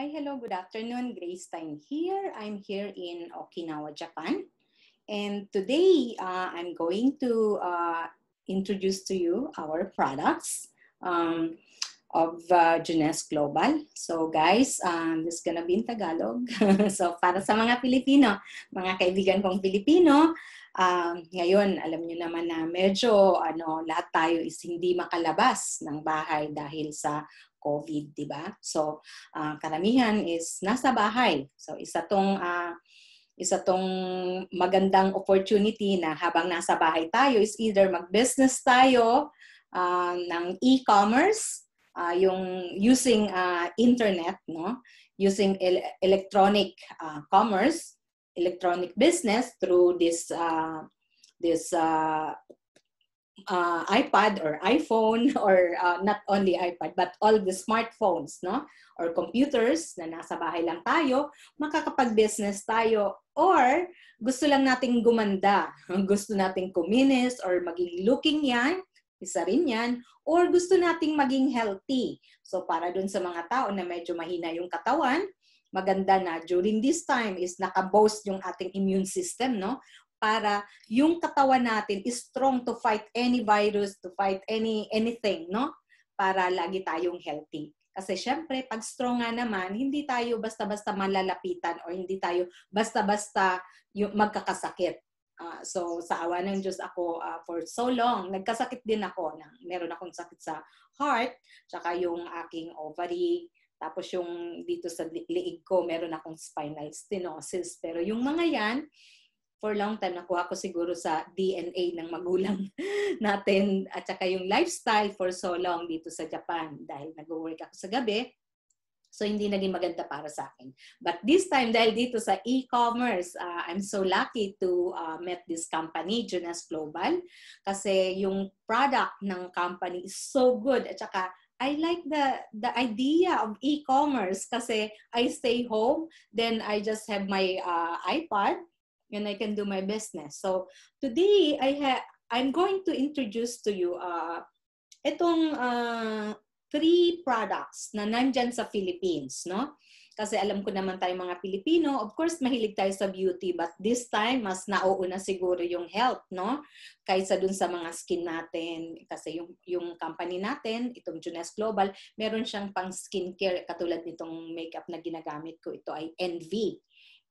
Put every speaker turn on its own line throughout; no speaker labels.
Hi, hello, good afternoon. Grace Time here. I'm here in Okinawa, Japan. And today uh, I'm going to uh, introduce to you our products um, of uh, Junes Global. So guys, um, this is gonna be in Tagalog. so para sa mga Pilipino, mga kaibigan kong Pilipino, um, ngayon alam niyo naman na medyo ano, lahat tayo is hindi makalabas ng bahay dahil sa COVID, di ba? So, uh, karamihan is nasa bahay. So, isa tong uh, isa tong magandang opportunity na habang nasa bahay tayo is either mag-business tayo uh, ng e-commerce, uh, yung using uh, internet, no? using el- electronic uh, commerce, electronic business through this uh, this uh, uh, iPad or iPhone or uh, not only iPad but all the smartphones no or computers na nasa bahay lang tayo makakapag-business tayo or gusto lang nating gumanda gusto nating kuminis or maging looking yan isa rin yan or gusto nating maging healthy so para dun sa mga tao na medyo mahina yung katawan maganda na during this time is nakaboast yung ating immune system, no? para yung katawan natin is strong to fight any virus, to fight any anything, no? Para lagi tayong healthy. Kasi syempre, pag strong nga naman, hindi tayo basta-basta malalapitan or hindi tayo basta-basta yung magkakasakit. Uh, so sa awa ng Diyos ako uh, for so long, nagkasakit din ako. Ng, meron akong sakit sa heart, tsaka yung aking ovary, tapos yung dito sa liig ko, meron akong spinal stenosis. Pero yung mga yan, for long time, nakuha ko siguro sa DNA ng magulang natin at saka yung lifestyle for so long dito sa Japan dahil nag-work ako sa gabi. So, hindi naging maganda para sa akin. But this time, dahil dito sa e-commerce, uh, I'm so lucky to uh, met this company, Jonas Global, kasi yung product ng company is so good. At saka, I like the the idea of e-commerce kasi I stay home, then I just have my uh, iPad and I can do my business. So today I have I'm going to introduce to you uh, itong uh, three products na nandyan sa Philippines, no? Kasi alam ko naman tayo mga Pilipino, of course, mahilig tayo sa beauty, but this time, mas nauuna siguro yung health, no? Kaysa dun sa mga skin natin. Kasi yung, yung company natin, itong Junes Global, meron siyang pang skincare, katulad nitong makeup na ginagamit ko, ito ay Envy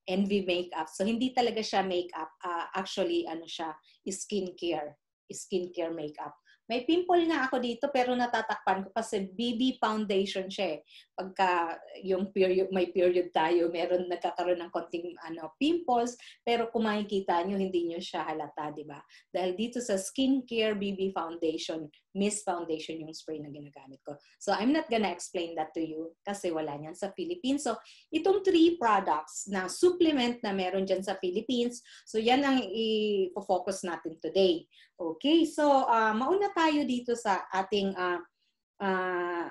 envy makeup. So hindi talaga siya makeup. Uh, actually, ano siya, skincare. Skincare makeup. May pimple nga ako dito pero natatakpan ko kasi BB foundation siya eh pagka yung period, may period tayo, meron nagkakaroon ng konting ano, pimples, pero kung makikita nyo, hindi nyo siya halata, di ba? Dahil dito sa Skincare BB Foundation, Miss Foundation yung spray na ginagamit ko. So I'm not gonna explain that to you kasi wala niyan sa Philippines. So itong three products na supplement na meron dyan sa Philippines, so yan ang i-focus natin today. Okay, so uh, mauna tayo dito sa ating uh, uh,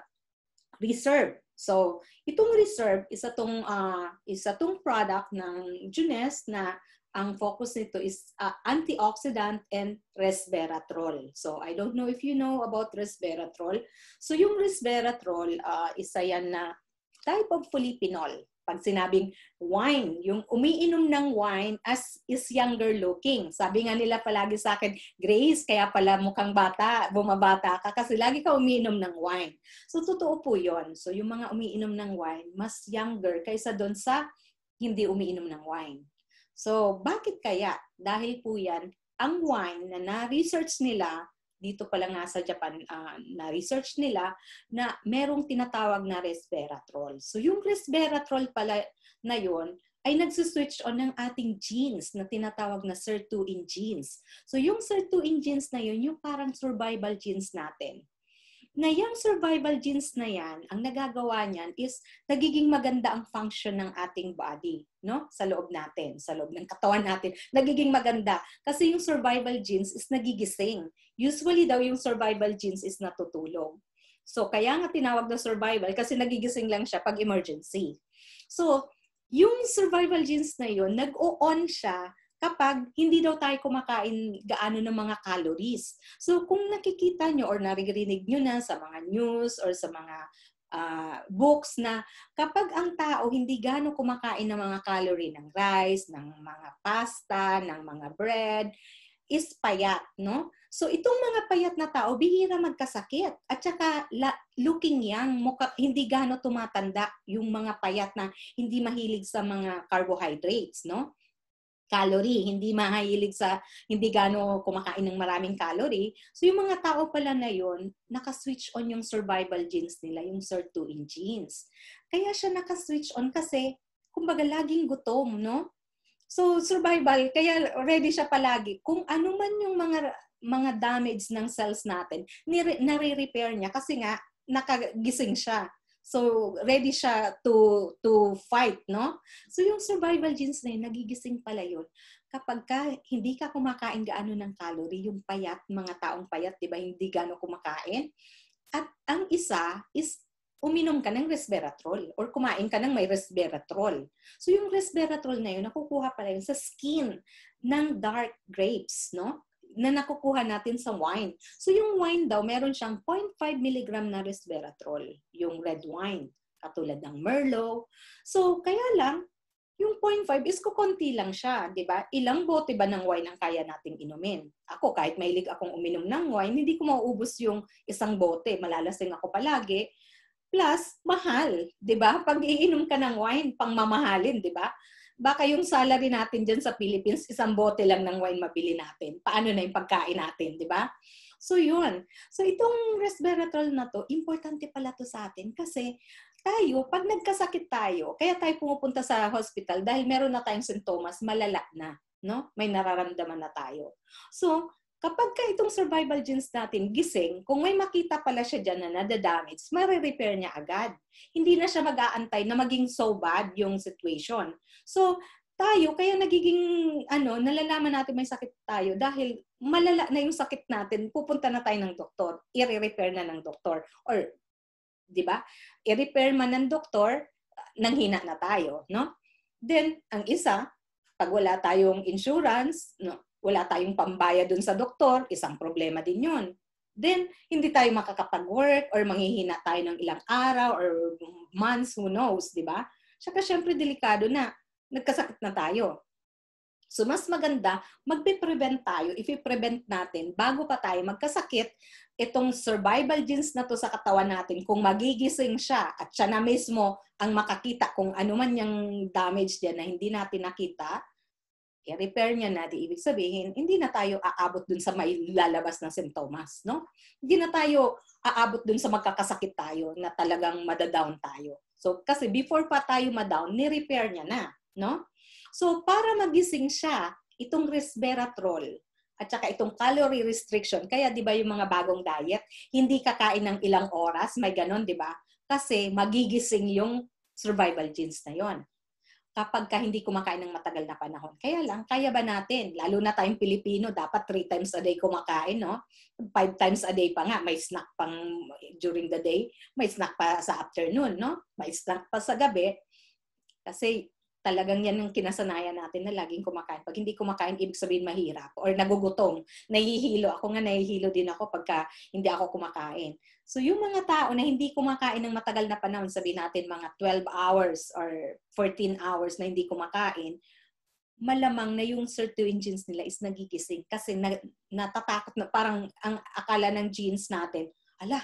reserve So, itong reserve, isa tong, uh, isa tong product ng Junes na ang focus nito is uh, antioxidant and resveratrol. So, I don't know if you know about resveratrol. So, yung resveratrol, uh, isa yan na type of polyphenol. Pag sinabing wine, yung umiinom ng wine as is younger looking. Sabi nga nila palagi sa akin, Grace, kaya pala mukhang bata, bumabata ka kasi lagi ka umiinom ng wine. So totoo po yon So yung mga umiinom ng wine, mas younger kaysa doon sa hindi umiinom ng wine. So bakit kaya? Dahil po yan, ang wine na na-research nila dito pala nga sa Japan uh, ah, na research nila na merong tinatawag na resveratrol. So yung resveratrol pala na yon ay nagsuswitch on ng ating genes na tinatawag na sirtuin genes. So yung sirtuin genes na yun, yung parang survival genes natin na yung survival genes na yan, ang nagagawa niyan is nagiging maganda ang function ng ating body, no? Sa loob natin, sa loob ng katawan natin, nagiging maganda. Kasi yung survival genes is nagigising. Usually daw yung survival genes is natutulog. So, kaya nga tinawag na survival kasi nagigising lang siya pag emergency. So, yung survival genes na yon nag-o-on siya kapag hindi daw tayo kumakain gaano ng mga calories. So kung nakikita nyo or naririnig nyo na sa mga news or sa mga uh, books na kapag ang tao hindi gaano kumakain ng mga calorie ng rice, ng mga pasta, ng mga bread, is payat, no? So itong mga payat na tao bihira magkasakit at saka la, looking young, mukha, hindi gaano tumatanda yung mga payat na hindi mahilig sa mga carbohydrates, no? calorie, hindi mahilig sa, hindi gano kumakain ng maraming calorie. So yung mga tao pala na yon naka-switch on yung survival genes nila, yung sort sirtuin genes. Kaya siya naka-switch on kasi, kumbaga laging gutom, no? So survival, kaya ready siya palagi. Kung ano man yung mga mga damage ng cells natin, nare-repair niya kasi nga nakagising siya. So, ready siya to, to fight, no? So, yung survival genes na yun, nagigising pala yun. Kapag ka, hindi ka kumakain gaano ng calorie, yung payat, mga taong payat, di ba, hindi gaano kumakain. At ang isa is uminom ka ng resveratrol or kumain ka ng may resveratrol. So yung resveratrol na yun, nakukuha pala yun sa skin ng dark grapes, no? na nakukuha natin sa wine. So yung wine daw, meron siyang 0.5 mg na resveratrol, yung red wine, katulad ng Merlot. So kaya lang, yung 0.5 is kukunti lang siya, di ba? Ilang bote ba ng wine ang kaya nating inumin? Ako, kahit mahilig akong uminom ng wine, hindi ko mauubos yung isang bote. Malalasing ako palagi. Plus, mahal, di ba? Pag iinom ka ng wine, pangmamahalin, di ba? baka yung salary natin dyan sa Philippines, isang bote lang ng wine mabili natin. Paano na yung pagkain natin, di ba? So yun. So itong resveratrol na to, importante pala to sa atin kasi tayo, pag nagkasakit tayo, kaya tayo pumupunta sa hospital dahil meron na tayong sintomas, malala na, no? May nararamdaman na tayo. So, Kapag ka itong survival genes natin gising, kung may makita pala siya dyan na nadadamage, mare-repair niya agad. Hindi na siya mag-aantay na maging so bad yung situation. So, tayo, kaya nagiging, ano, nalalaman natin may sakit tayo dahil malala na yung sakit natin, pupunta na tayo ng doktor, i-repair na ng doktor. Or, di ba, i-repair man ng doktor, nang hina na tayo, no? Then, ang isa, pag wala tayong insurance, no, wala tayong pambaya dun sa doktor, isang problema din yun. Then, hindi tayo makakapag-work or manghihina tayo ng ilang araw or months, who knows, di ba? Saka syempre delikado na, nagkasakit na tayo. So, mas maganda, magpe-prevent tayo. If prevent natin, bago pa tayo magkasakit, itong survival genes na to sa katawan natin, kung magigising siya at siya na mismo ang makakita kung ano man yung damage niya na hindi natin nakita, i-repair niya na, di ibig sabihin, hindi na tayo aabot dun sa may lalabas ng simptomas, no? Hindi na tayo aabot dun sa magkakasakit tayo na talagang madadown tayo. So, kasi before pa tayo madown, ni-repair niya na, no? So, para magising siya, itong resveratrol at saka itong calorie restriction, kaya 'di ba yung mga bagong diet, hindi kakain ng ilang oras, may ganon, 'di ba? Kasi magigising yung survival genes na 'yon kapag ka hindi kumakain ng matagal na panahon. Kaya lang, kaya ba natin? Lalo na tayong Pilipino, dapat three times a day kumakain, no? Five times a day pa nga, may snack pang during the day, may snack pa sa afternoon, no? May snack pa sa gabi. Kasi talagang yan ang kinasanayan natin na laging kumakain. Pag hindi kumakain, ibig sabihin mahirap or nagugutom, nahihilo. Ako nga nahihilo din ako pagka hindi ako kumakain. So yung mga tao na hindi kumakain ng matagal na panahon, sabi natin mga 12 hours or 14 hours na hindi kumakain, malamang na yung sirtuin genes nila is nagigising kasi na, natatakot na parang ang akala ng genes natin, ala,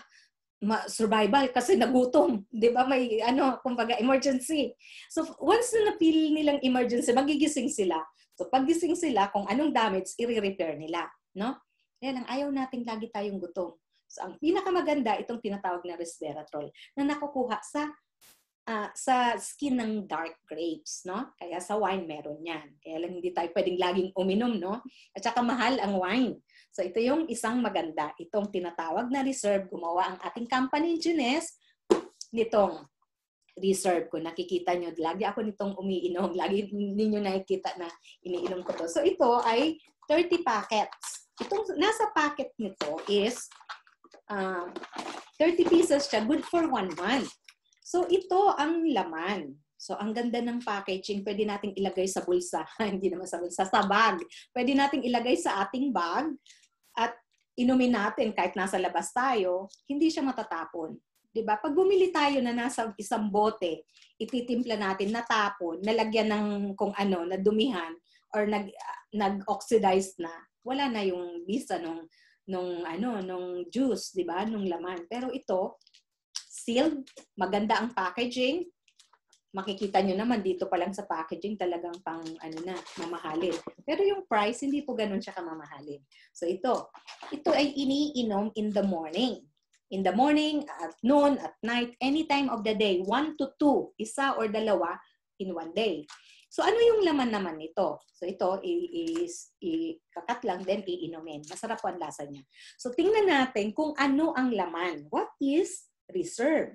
ma survival kasi nagutom, 'di ba? May ano, kumbaga emergency. So once na napili nilang emergency, magigising sila. So pagising sila, kung anong damage, i-repair nila, no? Kaya ang ayaw nating lagi tayong gutom. So ang pinakamaganda itong tinatawag na resveratrol na nakukuha sa uh, sa skin ng dark grapes, no? Kaya sa wine meron 'yan. Kaya lang hindi tayo pwedeng laging uminom, no? At saka mahal ang wine. So ito yung isang maganda. Itong tinatawag na reserve, gumawa ang ating company engineers nitong reserve ko. Nakikita nyo, lagi ako nitong umiinom. Lagi ninyo nakikita na iniinom ko to. So ito ay 30 packets. Itong nasa packet nito is uh, um, 30 pieces siya, good for one month. So ito ang laman. So ang ganda ng packaging, pwede nating ilagay sa bulsa, hindi naman sa bulsa, sa bag. Pwede nating ilagay sa ating bag at inumin natin kahit nasa labas tayo, hindi siya matatapon. 'Di ba? Pag bumili tayo na nasa isang bote, ititimpla natin natapon, nalagyan ng kung ano, nadumihan or nag uh, nag-oxidize na, wala na yung bisa nung nung ano, nung juice, 'di ba? Nung laman. Pero ito sealed, maganda ang packaging, makikita nyo naman dito pa lang sa packaging talagang pang ano na, mamahalin. Pero yung price, hindi po ganun siya kamamahalin. So ito, ito ay iniinom in the morning. In the morning, at noon, at night, any time of the day, one to two, isa or dalawa in one day. So ano yung laman naman nito? So ito is ikakat lang then iinumin. Masarap po ang lasa niya. So tingnan natin kung ano ang laman. What is reserve?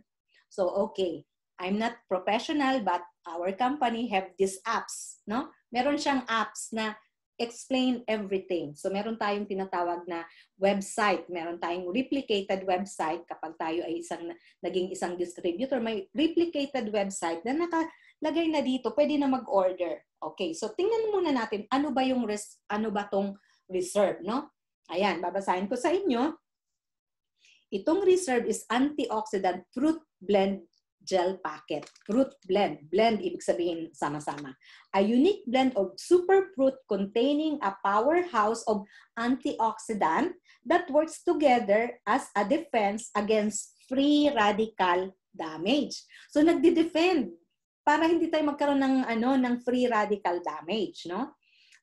So okay, I'm not professional but our company have these apps, no? Meron siyang apps na explain everything. So meron tayong tinatawag na website, meron tayong replicated website kapag tayo ay isang naging isang distributor, may replicated website na nakalagay na dito, pwede na mag-order. Okay, so tingnan muna natin ano ba yung res, ano ba tong reserve, no? Ayan, babasahin ko sa inyo. Itong reserve is antioxidant fruit blend gel packet, fruit blend. Blend, ibig sabihin sama-sama. A unique blend of super fruit containing a powerhouse of antioxidant that works together as a defense against free radical damage. So nagde-defend para hindi tayo magkaroon ng ano ng free radical damage, no?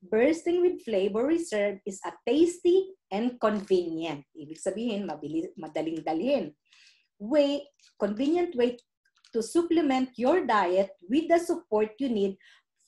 Bursting with flavor reserve is a tasty and convenient. Ibig sabihin, mabilis, madaling dalhin. Way, convenient way to supplement your diet with the support you need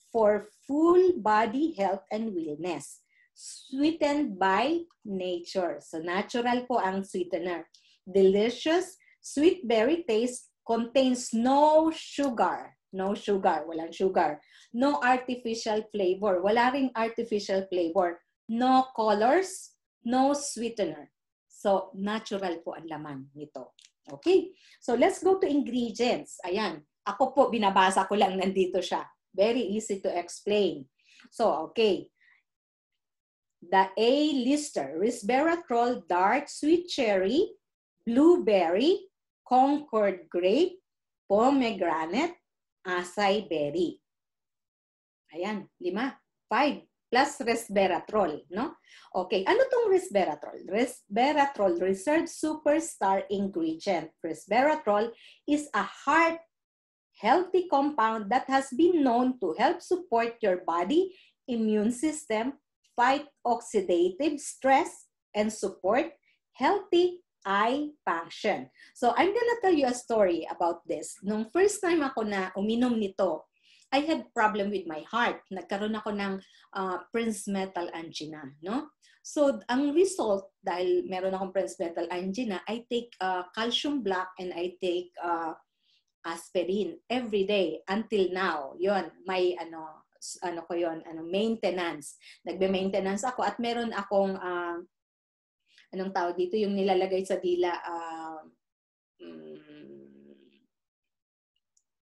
for full body health and wellness. Sweetened by nature. So natural po ang sweetener. Delicious sweet berry taste contains no sugar. No sugar, walang sugar. No artificial flavor, wala ring artificial flavor. No colors, no sweetener. So, natural po ang laman nito. Okay? So let's go to ingredients. Ayan. Ako po, binabasa ko lang nandito siya. Very easy to explain. So, okay. The A-lister, resveratrol, Dark Sweet Cherry, Blueberry, Concord Grape, Pomegranate, Acai Berry. Ayan, lima. Five plus resveratrol, no? Okay, ano tong resveratrol? Resveratrol, research superstar ingredient. Resveratrol is a heart healthy compound that has been known to help support your body, immune system, fight oxidative stress, and support healthy eye function. So I'm gonna tell you a story about this. Nung first time ako na uminom nito, I had problem with my heart. Nagkaroon ako ng uh, Prince Metal Angina, no? So, ang result, dahil meron akong Prince Metal Angina, I take uh, calcium block and I take uh, aspirin every day until now. Yon, may ano, ano ko yon, ano, maintenance. Nagbe-maintenance ako at meron akong, uh, anong tawag dito, yung nilalagay sa dila, uh, um,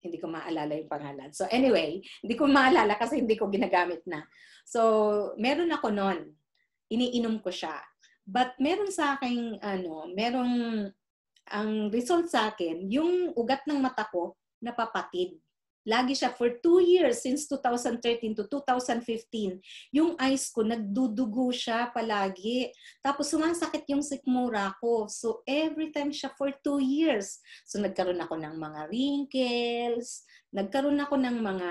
hindi ko maalala yung pangalan. So anyway, hindi ko maalala kasi hindi ko ginagamit na. So meron ako noon. Iniinom ko siya. But meron sa akin, ano, merong, ang result sa akin, yung ugat ng mata ko, napapatid. Lagi siya for two years, since 2013 to 2015, yung eyes ko, nagdudugo siya palagi. Tapos sumasakit yung sikmura ko. So every time siya for two years. So nagkaroon ako ng mga wrinkles, nagkaroon ako ng mga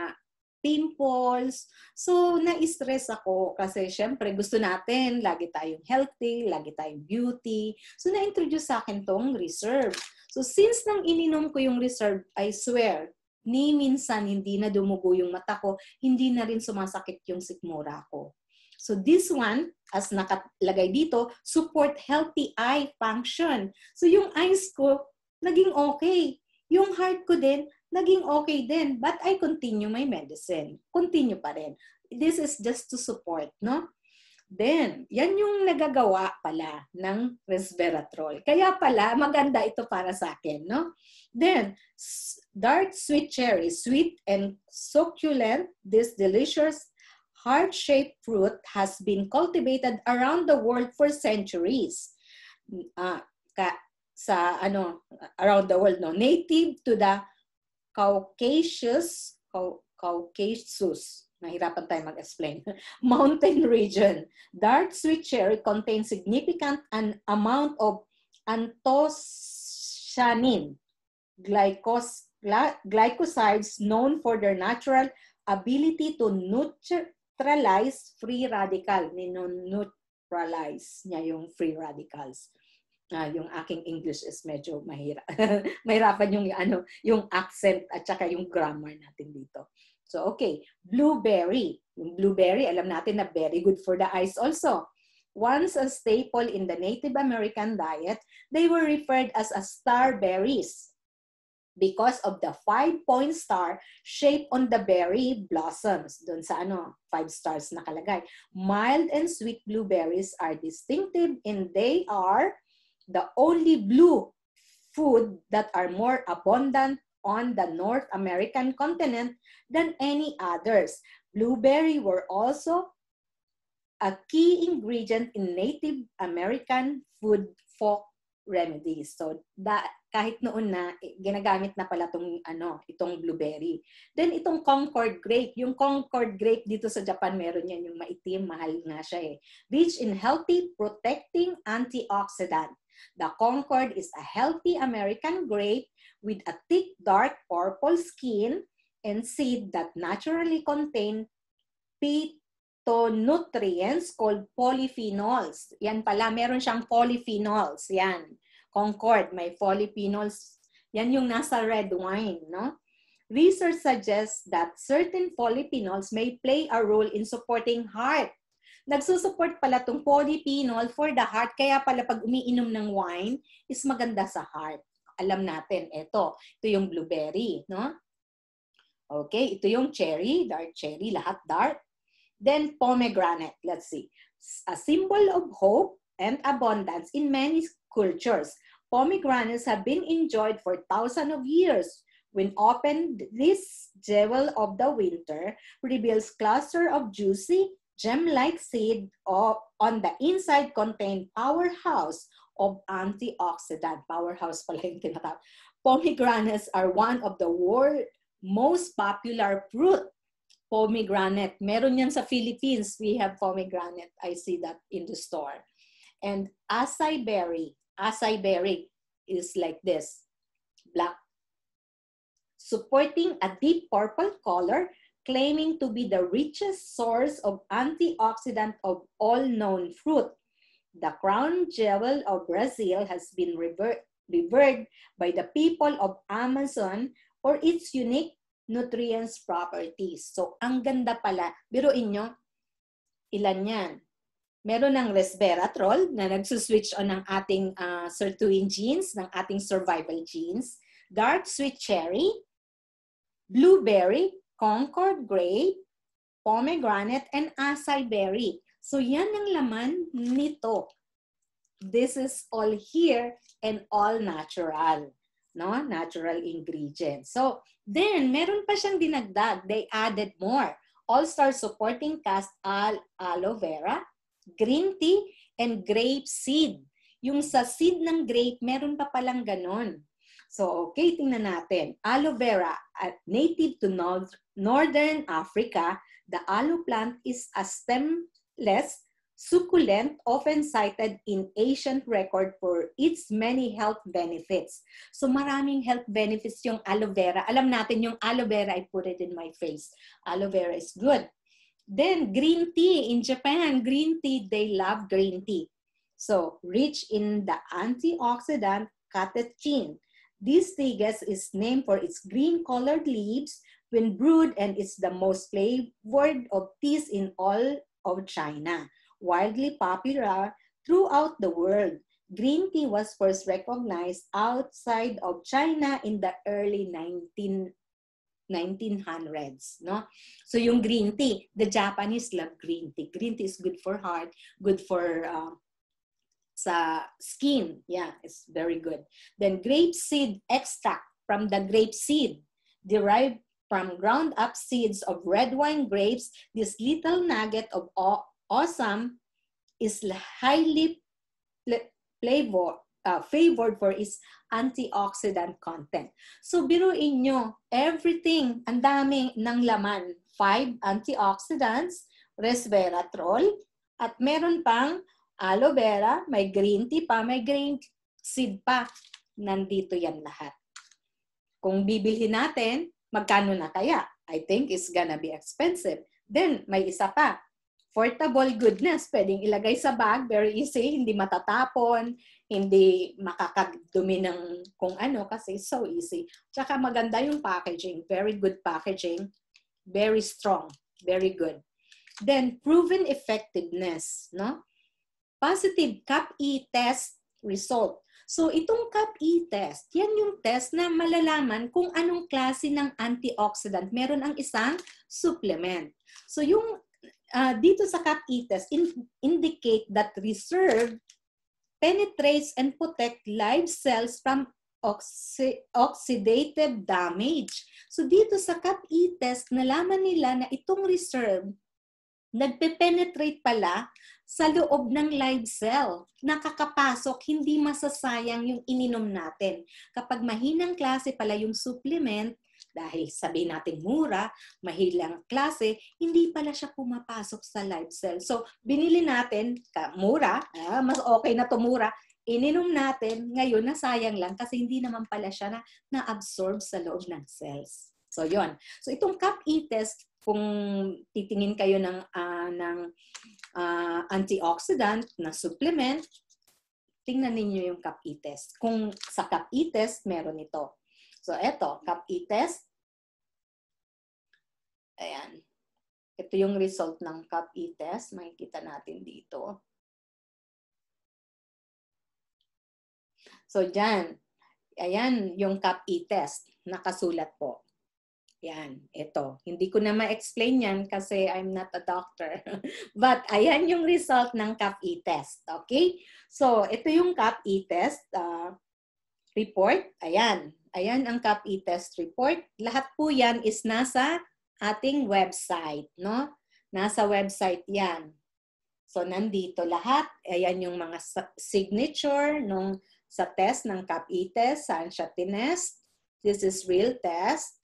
pimples. So, na-stress ako kasi syempre gusto natin, lagi tayong healthy, lagi tayong beauty. So, na-introduce sa akin tong reserve. So, since nang ininom ko yung reserve, I swear, ni minsan hindi na dumugo yung mata ko, hindi na rin sumasakit yung sikmura ko. So this one, as nakalagay dito, support healthy eye function. So yung eyes ko, naging okay. Yung heart ko din, naging okay din. But I continue my medicine. Continue pa rin. This is just to support, no? Then, Yan yung nagagawa pala ng resveratrol. Kaya pala, maganda ito para sa akin, no? Then, dark sweet cherry, sweet and succulent, this delicious heart-shaped fruit has been cultivated around the world for centuries. Uh, sa ano, around the world, no? Native to the Caucasus, Caucasus, Nahirapan tayo mag-explain. Mountain region. Dark sweet cherry contains significant an amount of anthocyanin, glycos, gly, glycosides known for their natural ability to neutralize free radical. Neutralize niya yung free radicals. Uh, yung aking English is medyo mahirap. Mahirapan yung, ano, yung accent at saka yung grammar natin dito. So, okay. Blueberry. Yung blueberry, alam natin na very good for the eyes also. Once a staple in the Native American diet, they were referred as a berries because of the five-point star shape on the berry blossoms. Doon sa ano, five stars nakalagay. Mild and sweet blueberries are distinctive and they are the only blue food that are more abundant on the North American continent than any others. Blueberry were also a key ingredient in Native American food folk remedies. So that kahit noon na eh, ginagamit na pala tong ano, itong blueberry. Then itong Concord grape, yung Concord grape dito sa Japan meron yan yung maitim, mahal nga siya eh. Rich in healthy protecting antioxidant. The Concord is a healthy American grape with a thick dark purple skin and seed that naturally contain phytonutrients called polyphenols. Yan pala, meron siyang polyphenols. Yan. Concord, may polyphenols. Yan yung nasa red wine, no? Research suggests that certain polyphenols may play a role in supporting heart. Nagsusupport pala tong polyphenol for the heart, kaya pala pag umiinom ng wine, is maganda sa heart alam natin, ito, ito yung blueberry, no? Okay, ito yung cherry, dark cherry, lahat dark. Then pomegranate, let's see. A symbol of hope and abundance in many cultures. Pomegranates have been enjoyed for thousands of years. When opened, this jewel of the winter reveals cluster of juicy, gem-like seed on the inside contain powerhouse of antioxidant. Powerhouse pala yung Pomegranates are one of the world's most popular fruit. Pomegranate. Meron yan sa Philippines. We have pomegranate. I see that in the store. And acai berry. Acai berry is like this. Black. Supporting a deep purple color claiming to be the richest source of antioxidant of all known fruit. The crown jewel of Brazil has been rever revered by the people of Amazon for its unique nutrients properties. So, ang ganda pala. Biruin inyo, ilan yan? Meron ng resveratrol na nagsuswitch on ng ating uh, sirtuin genes, ng ating survival genes. Dark sweet cherry, blueberry, concord grape, pomegranate, and acai berry. So yan ang laman nito. This is all here and all natural. No? Natural ingredients. So then, meron pa siyang dinagdag. They added more. All-star supporting cast al aloe vera, green tea, and grape seed. Yung sa seed ng grape, meron pa palang ganon. So, okay, tingnan natin. Aloe vera, uh, native to North, Northern Africa, the aloe plant is a stem less succulent, often cited in ancient record for its many health benefits. So maraming health benefits yung aloe vera. Alam natin yung aloe vera, I put it in my face. Aloe vera is good. Then green tea in Japan, green tea, they love green tea. So rich in the antioxidant catechin. This tegus is named for its green-colored leaves when brewed and it's the most flavored of teas in all of China. Widely popular throughout the world, green tea was first recognized outside of China in the early 19, 1900s. No? So yung green tea, the Japanese love green tea. Green tea is good for heart, good for uh, sa skin. Yeah, it's very good. Then grape seed extract from the grape seed derived from ground up seeds of red wine grapes, this little nugget of awesome is highly flavor, uh, favored for its antioxidant content. So biruin nyo, everything, ang dami ng laman. Five antioxidants, resveratrol, at meron pang aloe vera, may green tea pa, may green seed pa. Nandito yan lahat. Kung bibilhin natin, Magkano na kaya? I think it's gonna be expensive. Then, may isa pa. Portable goodness. Pwedeng ilagay sa bag. Very easy. Hindi matatapon. Hindi makakadumi ng kung ano kasi so easy. Tsaka maganda yung packaging. Very good packaging. Very strong. Very good. Then, proven effectiveness. No? Positive CAP-E test result So itong CAP-E test, yan yung test na malalaman kung anong klase ng antioxidant meron ang isang supplement. So yung uh, dito sa CAP-E test in, indicate that reserve penetrates and protect live cells from oxi- oxidative damage. So dito sa CAP-E test, nalaman nila na itong reserve nagpe-penetrate pala sa loob ng live cell. Nakakapasok, hindi masasayang yung ininom natin. Kapag mahinang klase pala yung supplement, dahil sabi natin mura, mahilang klase, hindi pala siya pumapasok sa live cell. So, binili natin, mura, ah, mas okay na to mura, ininom natin, ngayon nasayang lang kasi hindi naman pala siya na na-absorb sa loob ng cells. So, yon. So, itong cup e test, kung titingin kayo ng uh, ng uh, antioxidant na supplement, tingnan ninyo yung CAP-E test. Kung sa CAP-E test meron ito. So eto, CAP-E test. Ayan. Ito yung result ng CAP-E test. Makikita natin dito. So diyan ayan yung CAP-E test. Nakasulat po. Yan, ito. Hindi ko na ma-explain yan kasi I'm not a doctor. But ayan yung result ng CAP-E test. Okay? So, ito yung CAP-E test uh, report. Ayan. Ayan ang CAP-E test report. Lahat po yan is nasa ating website. No? Nasa website yan. So, nandito lahat. Ayan yung mga signature nung sa test ng CAP-E test, saan siya tinest. This is real test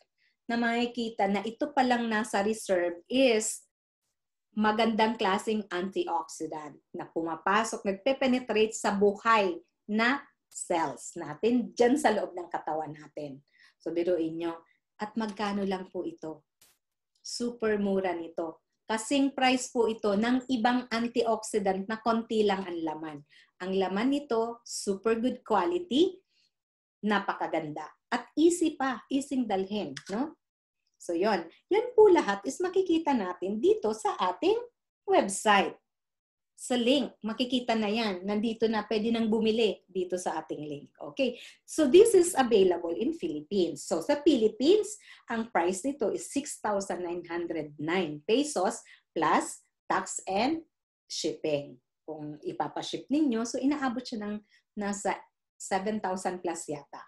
na makikita na ito palang nasa reserve is magandang klasing antioxidant na pumapasok, nagpe-penetrate sa buhay na cells natin dyan sa loob ng katawan natin. So biruin nyo. At magkano lang po ito? Super mura nito. Kasing price po ito ng ibang antioxidant na konti lang ang laman. Ang laman nito, super good quality, napakaganda. At easy pa, easy dalhin. No? So yon. Yan po lahat is makikita natin dito sa ating website. Sa link, makikita na yan. Nandito na, pwede nang bumili dito sa ating link. Okay? So this is available in Philippines. So sa Philippines, ang price nito is 6,909 pesos plus tax and shipping. Kung ipapaship ninyo, so inaabot siya ng nasa 7,000 plus yata,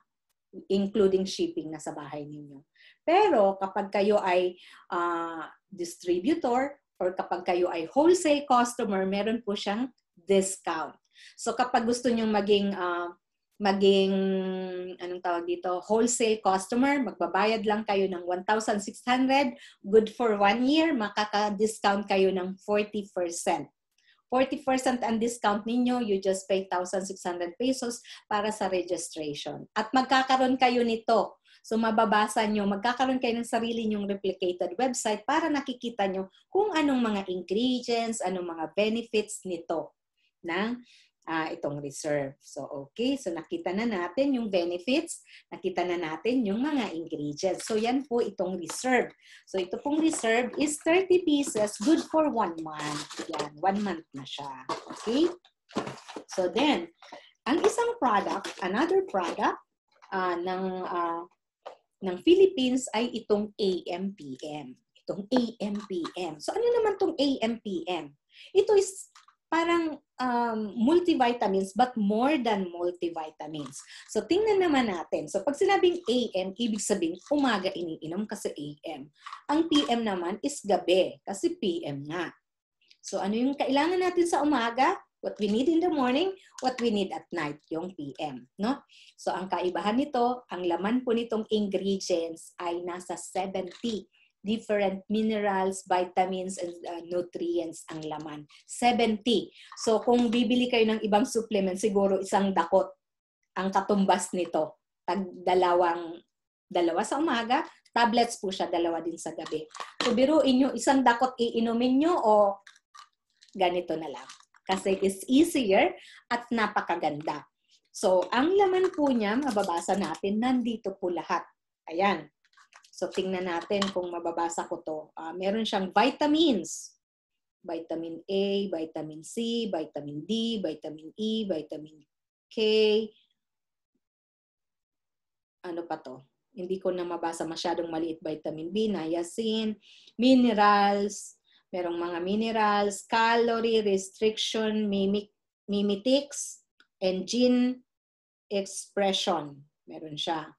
including shipping na sa bahay ninyo. Pero kapag kayo ay uh, distributor or kapag kayo ay wholesale customer, meron po siyang discount. So kapag gusto niyo maging uh, maging anong tawag dito, wholesale customer, magbabayad lang kayo ng 1,600, good for one year, makaka-discount kayo ng 40%. 40% ang discount ninyo, you just pay 1,600 pesos para sa registration. At magkakaroon kayo nito So mababasa nyo, magkakaroon kayo ng sarili nyong replicated website para nakikita nyo kung anong mga ingredients, anong mga benefits nito ng uh, itong reserve. So okay, so nakita na natin yung benefits, nakita na natin yung mga ingredients. So yan po itong reserve. So ito pong reserve is 30 pieces, good for one month. Yan, one month na siya. Okay? So then, ang isang product, another product uh, ng uh, ng Philippines ay itong AMPM. Itong AMPM. So ano naman itong AMPM? Ito is parang um, multivitamins but more than multivitamins. So tingnan naman natin. So pag sinabing AM, ibig sabihin umaga iniinom kasi AM. Ang PM naman is gabi kasi PM na. So ano yung kailangan natin sa umaga? What we need in the morning, what we need at night, yung PM. No? So ang kaibahan nito, ang laman po nitong ingredients ay nasa 70 different minerals, vitamins, and uh, nutrients ang laman. 70. So kung bibili kayo ng ibang supplement, siguro isang dakot ang katumbas nito. Tag dalawang, dalawa sa umaga, tablets po siya, dalawa din sa gabi. So biruin nyo, isang dakot iinumin nyo o ganito na lang kasi it's easier at napakaganda. So, ang laman po niya, mababasa natin, nandito po lahat. Ayan. So, tingnan natin kung mababasa ko to. Uh, meron siyang vitamins. Vitamin A, vitamin C, vitamin D, vitamin E, vitamin K. Ano pa to? Hindi ko na mabasa masyadong maliit. Vitamin B, niacin, minerals, merong mga minerals, calorie restriction, mimic, mimetics, and gene expression. Meron siya.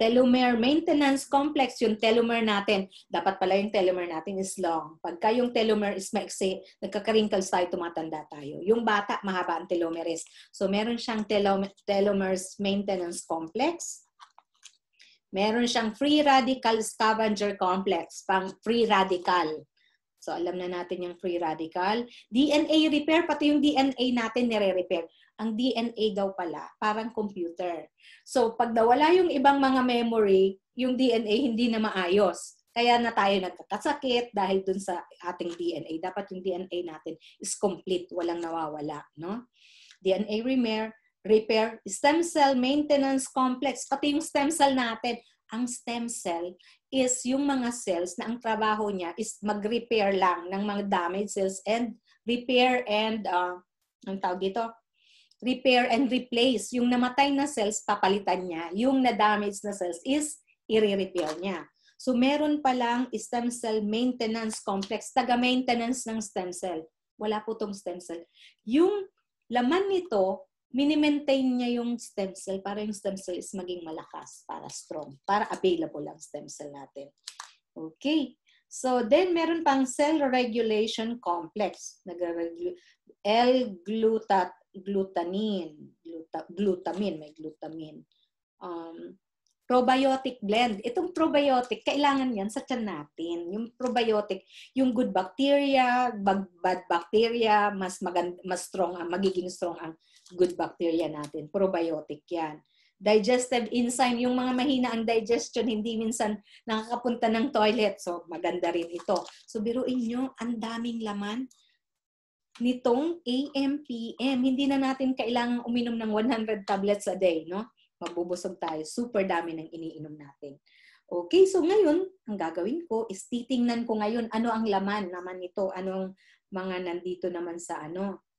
Telomere maintenance complex, yung telomere natin. Dapat pala yung telomere natin is long. Pagka yung telomere is maiksi, nagkakarinkles tayo, tumatanda tayo. Yung bata, mahaba ang telomeres. So meron siyang telom telomeres maintenance complex. Meron siyang free radical scavenger complex, pang free radical. So alam na natin yung free radical. DNA repair, pati yung DNA natin nire-repair. Ang DNA daw pala, parang computer. So pag nawala yung ibang mga memory, yung DNA hindi na maayos. Kaya na tayo nagkakasakit dahil dun sa ating DNA. Dapat yung DNA natin is complete, walang nawawala. No? DNA repair, repair, stem cell maintenance complex, pati yung stem cell natin, ang stem cell is yung mga cells na ang trabaho niya is mag-repair lang ng mga damaged cells and repair and, uh, ah, ang tawag dito, repair and replace. Yung namatay na cells, papalitan niya. Yung na-damaged na cells is i-repair niya. So meron palang stem cell maintenance complex, taga-maintenance ng stem cell. Wala po tong stem cell. Yung laman nito, minimaintain niya yung stem cell para yung stem cell is maging malakas, para strong, para available ang stem cell natin. Okay. So then meron pang cell regulation complex. L-glutat glutanin, glutamine, may glutamine. Um, probiotic blend. Itong probiotic, kailangan yan sa tiyan natin. Yung probiotic, yung good bacteria, bad bacteria, mas magand, mas strong ah, magiging strong ang good bacteria natin. Probiotic yan. Digestive enzyme, yung mga mahina ang digestion, hindi minsan nakakapunta ng toilet. So, maganda rin ito. So, biruin nyo, ang daming laman nitong AMPM. Hindi na natin kailangang uminom ng 100 tablets a day, no? Mabubusog tayo. Super dami ng iniinom natin. Okay, so ngayon, ang gagawin ko is titingnan ko ngayon ano ang laman naman nito, anong mga nandito naman sa ano,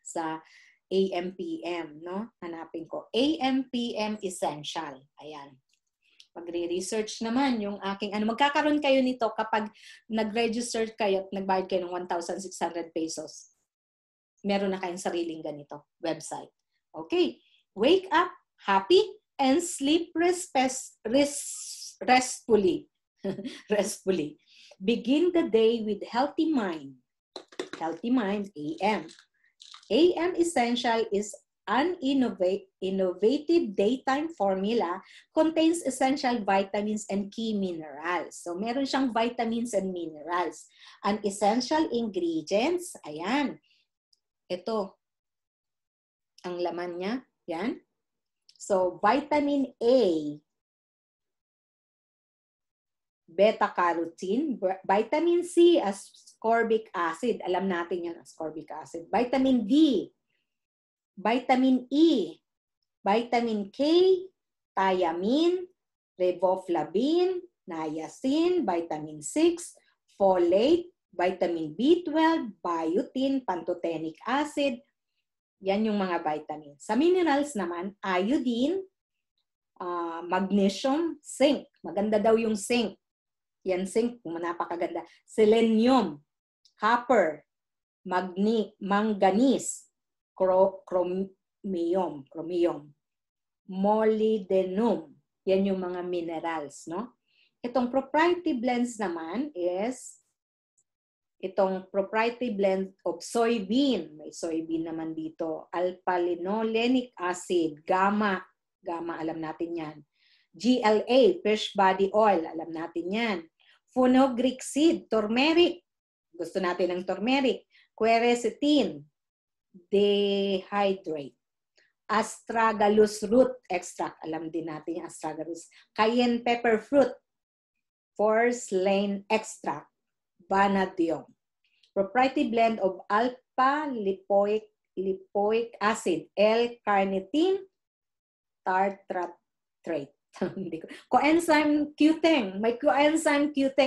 sa AMPM, no? Hanapin ko. AMPM Essential. Ayan. Magre-research naman yung aking ano. Magkakaroon kayo nito kapag nag-register kayo at nagbayad kayo ng 1,600 pesos. Meron na kayong sariling ganito website. Okay. Wake up happy and sleep respes, res, restfully. restfully. Begin the day with healthy mind. Healthy mind, AM. AM Essential is an innovative daytime formula contains essential vitamins and key minerals. So, meron siyang vitamins and minerals. And essential ingredients, ayan. Ito. Ang laman niya, yan. So, vitamin A, beta-carotene, vitamin C, ascorbic acid. Alam natin yan, ascorbic acid. Vitamin D, vitamin E, vitamin K, thiamine, riboflavin, niacin, vitamin 6, folate, vitamin B12, biotin, pantothenic acid. Yan yung mga vitamin. Sa minerals naman, iodine, uh, magnesium, zinc. Maganda daw yung zinc. Yan zinc, napakaganda. Selenium, copper, magni, manganese, chromium, chromium, molybdenum. Yan yung mga minerals, no? Itong propriety blends naman is itong propriety blend of soybean. May soybean naman dito. Alpha-linolenic acid, gamma. Gamma, alam natin yan. GLA, fish body oil, alam natin yan. Funogric seed, turmeric, gusto natin ng turmeric. Quercetin, dehydrate. Astragalus root extract, alam din natin yung astragalus. Cayenne pepper fruit, porcelain extract, vanadium. Proprietary blend of alpha lipoic lipoic acid, L-carnitine, tartrate. hindi ko. Coenzyme Q10. May coenzyme Q10.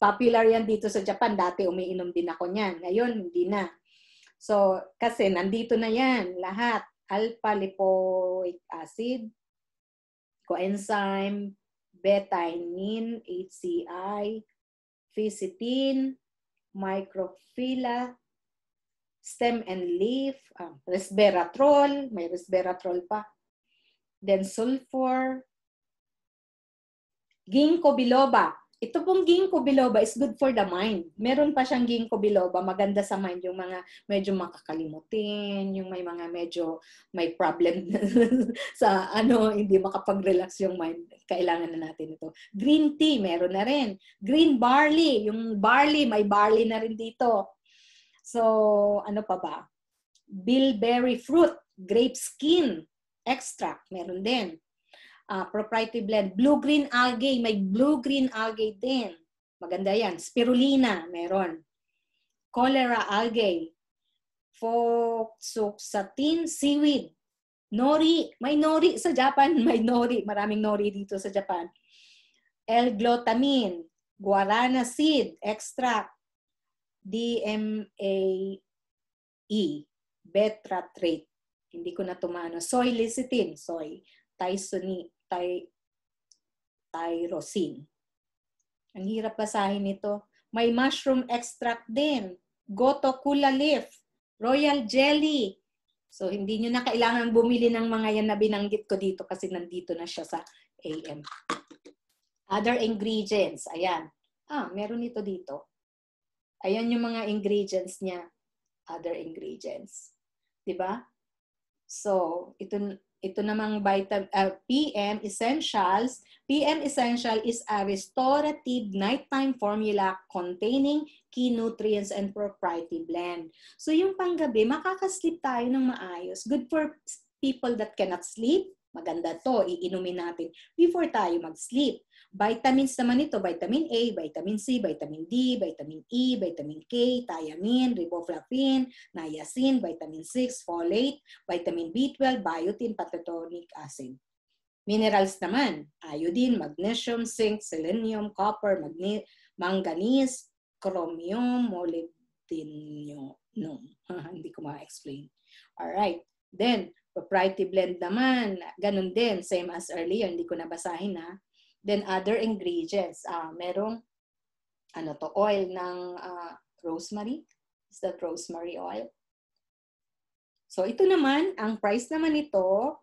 Popular yan dito sa Japan. Dati umiinom din ako niyan. Ngayon, hindi na. So, kasi nandito na yan lahat. Alpha-lipoic acid, coenzyme, betainin, HCI, fisetin, microphylla, stem and leaf, ah, resveratrol, may resveratrol pa, then sulfur, ginkgo biloba. Ito pong ginkgo biloba is good for the mind. Meron pa siyang ginkgo biloba, maganda sa mind yung mga medyo makakalimutin, yung may mga medyo may problem sa ano, hindi makapag-relax yung mind. Kailangan na natin ito. Green tea, meron na rin. Green barley, yung barley, may barley na rin dito. So, ano pa ba? Bilberry fruit, grape skin, extract, meron din uh, proprietary blend. Blue-green algae, may blue-green algae din. Maganda yan. Spirulina, meron. Cholera algae. Foxoxatin seaweed. Nori, may nori sa Japan, may nori. Maraming nori dito sa Japan. L-glutamine, guarana seed extract, DMAE, betatrate. Hindi ko na tumano. Soy lecithin, soy. Tysoni, Ty, Tyrosine. Ang hirap basahin nito. May mushroom extract din. Gotokula leaf. Royal jelly. So, hindi nyo na kailangan bumili ng mga yan na binanggit ko dito kasi nandito na siya sa AM. Other ingredients. Ayan. Ah, meron ito dito. Ayan yung mga ingredients niya. Other ingredients. ba? Diba? So, ito, ito namang vitamin, uh, ah, PM Essentials. PM Essential is a restorative nighttime formula containing key nutrients and propriety blend. So yung panggabi, makakasleep tayo ng maayos. Good for people that cannot sleep, Maganda to, iinumin natin before tayo mag-sleep. Vitamins naman ito, vitamin A, vitamin C, vitamin D, vitamin E, vitamin K, thiamine, riboflavin, niacin, vitamin 6, folate, vitamin B12, biotin, patatonic acid. Minerals naman, iodine, magnesium, zinc, selenium, copper, magne manganese, chromium, molybdenum. No, hindi ko ma-explain. All right. Then, Propriety blend naman, ganun din, same as earlier, hindi ko nabasahin na. Then other ingredients, uh, merong ano to, oil ng uh, rosemary. Is that rosemary oil? So ito naman, ang price naman nito,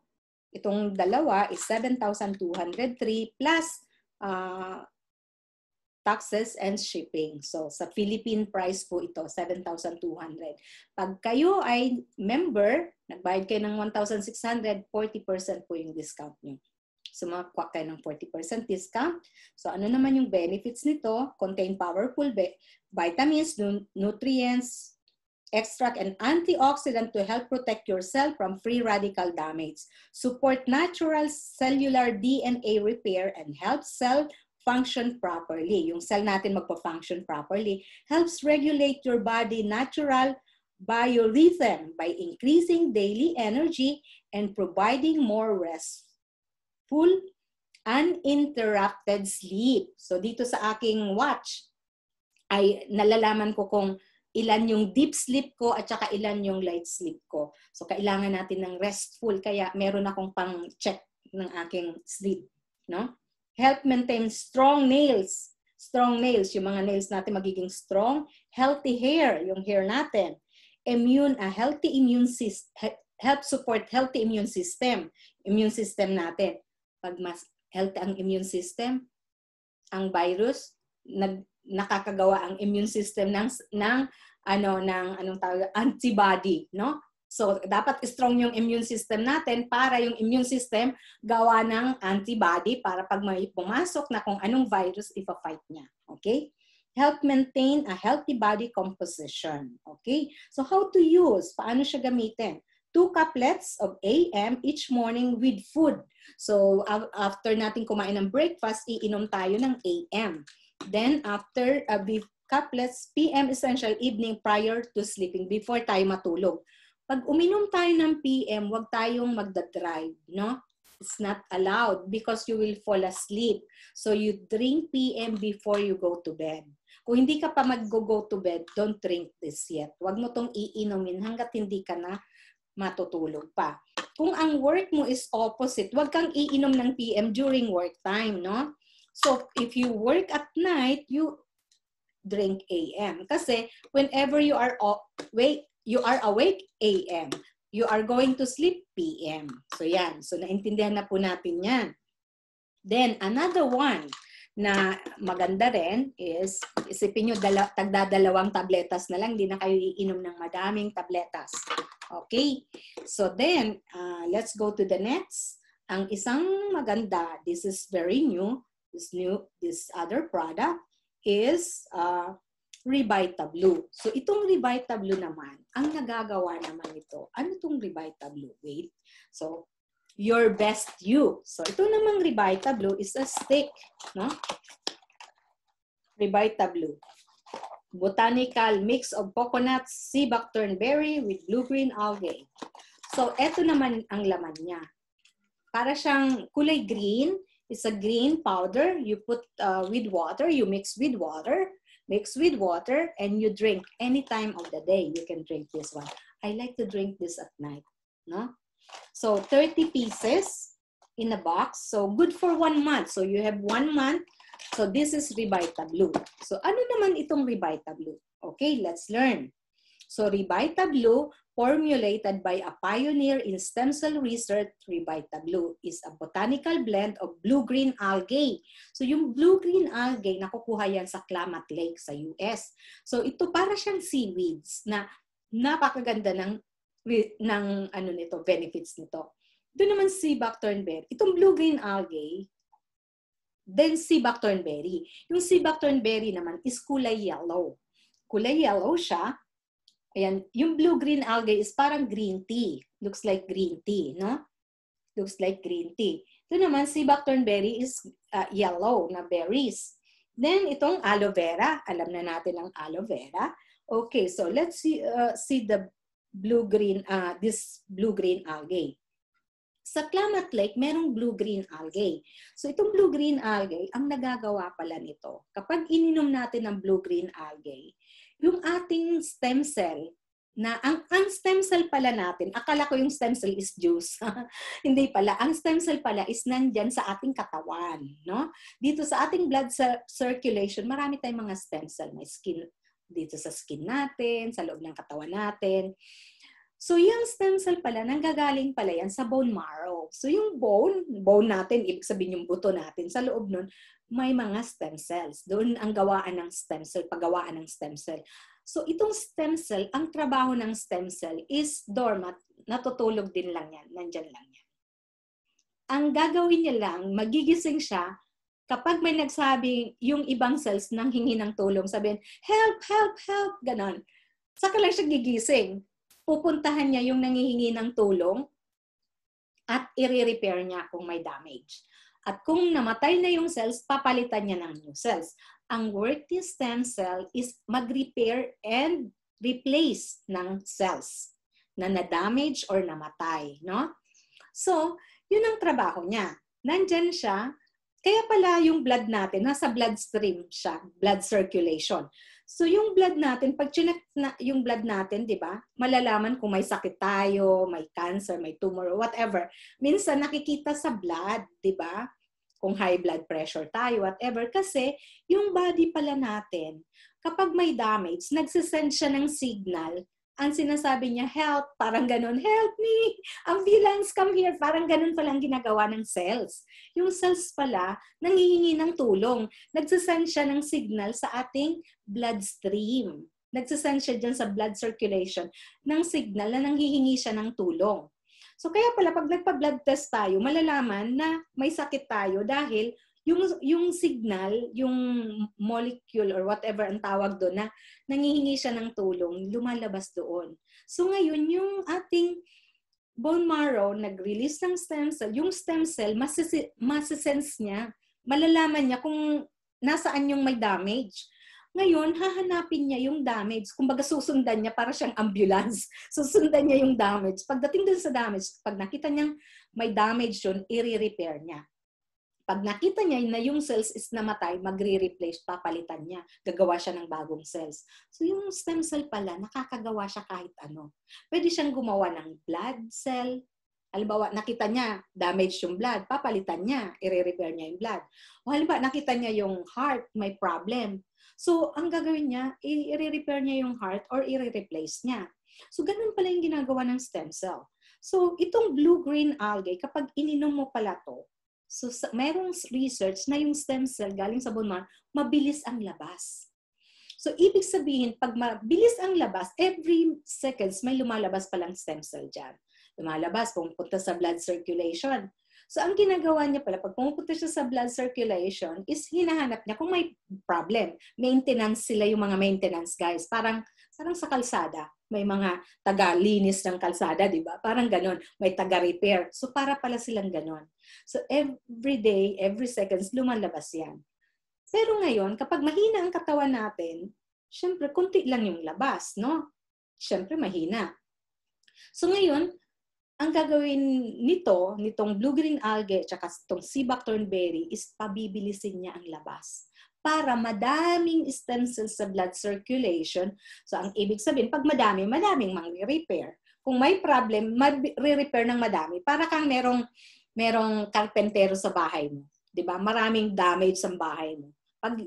itong dalawa is 7,203 plus uh, taxes and shipping. So sa Philippine price po ito, 7,200. Pag kayo ay member, nagbayad kayo ng 1,600, 40% po yung discount nyo. So makakuha kayo ng 40% discount. So ano naman yung benefits nito? Contain powerful vitamins, nutrients, extract and antioxidant to help protect yourself from free radical damage, support natural cellular DNA repair, and help cell function properly. Yung cell natin magpa-function properly helps regulate your body natural biorhythm by increasing daily energy and providing more restful, uninterrupted sleep. So dito sa aking watch, ay nalalaman ko kung ilan yung deep sleep ko at saka ilan yung light sleep ko. So kailangan natin ng restful kaya meron akong pang-check ng aking sleep, no? help maintain strong nails. Strong nails, yung mga nails natin magiging strong. Healthy hair, yung hair natin. Immune, a healthy immune system, help support healthy immune system. Immune system natin. Pag mas healthy ang immune system, ang virus, nag, nakakagawa ang immune system ng, ng ano ng anong tawag antibody no So, dapat strong yung immune system natin para yung immune system gawa ng antibody para pag may pumasok na kung anong virus, ipa-fight niya. Okay? help maintain a healthy body composition. Okay? So how to use? Paano siya gamitin? Two cuplets of AM each morning with food. So after natin kumain ng breakfast, iinom tayo ng AM. Then after uh, cuplets, PM essential evening prior to sleeping, before tayo matulog pag uminom tayo ng PM, huwag tayong magda-drive, no? It's not allowed because you will fall asleep. So you drink PM before you go to bed. Kung hindi ka pa mag-go to bed, don't drink this yet. Huwag mo tong iinumin hanggat hindi ka na matutulog pa. Kung ang work mo is opposite, huwag kang iinom ng PM during work time, no? So if you work at night, you drink AM. Kasi whenever you are wait, you are awake AM. You are going to sleep PM. So yan. So naintindihan na po natin yan. Then another one na maganda rin is isipin nyo dala, tagdadalawang tabletas na lang. Hindi na kayo iinom ng madaming tabletas. Okay. So then, uh, let's go to the next. Ang isang maganda, this is very new, this new, this other product is uh, Revita Blue. So itong Revita Blue naman, ang nagagawa naman ito, ano itong Revita Blue? Wait. So, your best you. So ito namang Revita Blue is a stick. No? Revita Blue. Botanical mix of coconut, sea buckthorn berry with blue-green algae. So ito naman ang laman niya. Para siyang kulay green, It's a green powder. You put uh, with water, you mix with water mix with water and you drink any time of the day. You can drink this one. I like to drink this at night. No? So 30 pieces in a box. So good for one month. So you have one month. So this is Revita Blue. So ano naman itong Revita Blue? Okay, let's learn. So Revita Blue, formulated by a pioneer in stem cell research, Revita Blue is a botanical blend of blue-green algae. So yung blue-green algae, nakukuha yan sa Klamath Lake sa US. So ito para siyang seaweeds na napakaganda ng ng ano nito, benefits nito. Doon naman si Buckthornberry. Itong blue-green algae, then si Buckthornberry. Yung si Buckthornberry naman is kulay yellow. Kulay yellow siya, Ayan, yung blue-green algae is parang green tea. Looks like green tea, no? Looks like green tea. Ito naman, si Bactern berry is uh, yellow na berries. Then, itong aloe vera. Alam na natin ang aloe vera. Okay, so let's see, uh, see the blue-green, uh, this blue-green algae. Sa Klamath Lake, merong blue-green algae. So itong blue-green algae, ang nagagawa pala nito, kapag ininom natin ang blue-green algae, yung ating stem cell, na ang, ang stem cell pala natin, akala ko yung stem cell is juice. Hindi pala. Ang stem cell pala is nandyan sa ating katawan. No? Dito sa ating blood circulation, marami tayong mga stem cell. May skin dito sa skin natin, sa loob ng katawan natin. So yung stem cell pala, nanggagaling pala yan sa bone marrow. So yung bone, bone natin, ibig sabihin yung buto natin, sa loob nun, may mga stem cells. Doon ang gawaan ng stem cell, paggawaan ng stem cell. So itong stem cell, ang trabaho ng stem cell is dormant, natutulog din lang yan, nandyan lang yan. Ang gagawin niya lang, magigising siya kapag may nagsabing yung ibang cells nang hingi ng tulong, sabihin, help, help, help, ganon. Saka lang siya gigising. Pupuntahan niya yung nangihingi ng tulong at i-repair niya kung may damage. At kung namatay na yung cells, papalitan niya ng new cells. Ang work ni stem cell is mag-repair and replace ng cells na na-damage or namatay. No? So, yun ang trabaho niya. Nandyan siya, kaya pala yung blood natin, nasa bloodstream siya, blood circulation. So yung blood natin, pag chinek na yung blood natin, 'di ba? Malalaman kung may sakit tayo, may cancer, may tumor, whatever. Minsan nakikita sa blood, 'di ba? Kung high blood pressure tayo, whatever kasi yung body pala natin kapag may damage, nagsisend siya ng signal ang sinasabi niya, help, parang ganun, help me, ambulance, come here, parang ganun palang ginagawa ng cells. Yung cells pala, nangihingi ng tulong. Nagsasend siya ng signal sa ating bloodstream. Nagsasend siya dyan sa blood circulation ng signal na nanghihingi siya ng tulong. So kaya pala pag nagpa-blood test tayo, malalaman na may sakit tayo dahil yung yung signal, yung molecule or whatever ang tawag doon na nangihingi siya ng tulong, lumalabas doon. So ngayon yung ating bone marrow nag-release ng stem cell, yung stem cell masisi- masisense niya, malalaman niya kung nasaan yung may damage. Ngayon, hahanapin niya yung damage. Kumbaga susundan niya para siyang ambulance. Susundan niya yung damage. Pagdating dun sa damage, pag nakita niyang may damage yun, i-repair niya. Pag nakita niya na yung cells is namatay, magre-replace, papalitan niya. Gagawa siya ng bagong cells. So yung stem cell pala, nakakagawa siya kahit ano. Pwede siyang gumawa ng blood cell. Halimbawa, nakita niya, damaged yung blood, papalitan niya, i-repair niya yung blood. O halimbawa, nakita niya yung heart, may problem. So, ang gagawin niya, i-repair niya yung heart or i-replace niya. So, ganun pala yung ginagawa ng stem cell. So, itong blue-green algae, kapag ininom mo pala to, So, sa, merong research na yung stem cell galing sa bone marrow, mabilis ang labas. So, ibig sabihin, pag mabilis ang labas, every seconds may lumalabas palang stem cell dyan. Lumalabas, pumunta sa blood circulation. So, ang ginagawa niya pala, pag pumupunta siya sa blood circulation, is hinahanap niya kung may problem. Maintenance sila yung mga maintenance guys. Parang Sarang sa kalsada, may mga taga-linis ng kalsada, di ba? Parang ganon. May taga-repair. So para pala silang ganon. So every day, every seconds, lumalabas yan. Pero ngayon, kapag mahina ang katawan natin, syempre, kunti lang yung labas, no? Syempre, mahina. So ngayon, ang gagawin nito, nitong blue-green algae at itong sea buckthorn berry is pabibilisin niya ang labas para madaming stem cells sa blood circulation. So ang ibig sabihin, pag madami, madaming mangre-repair. Kung may problem, mag-repair ng madami. Para kang merong, merong karpentero sa bahay mo. Di ba? Maraming damage sa bahay mo. Pag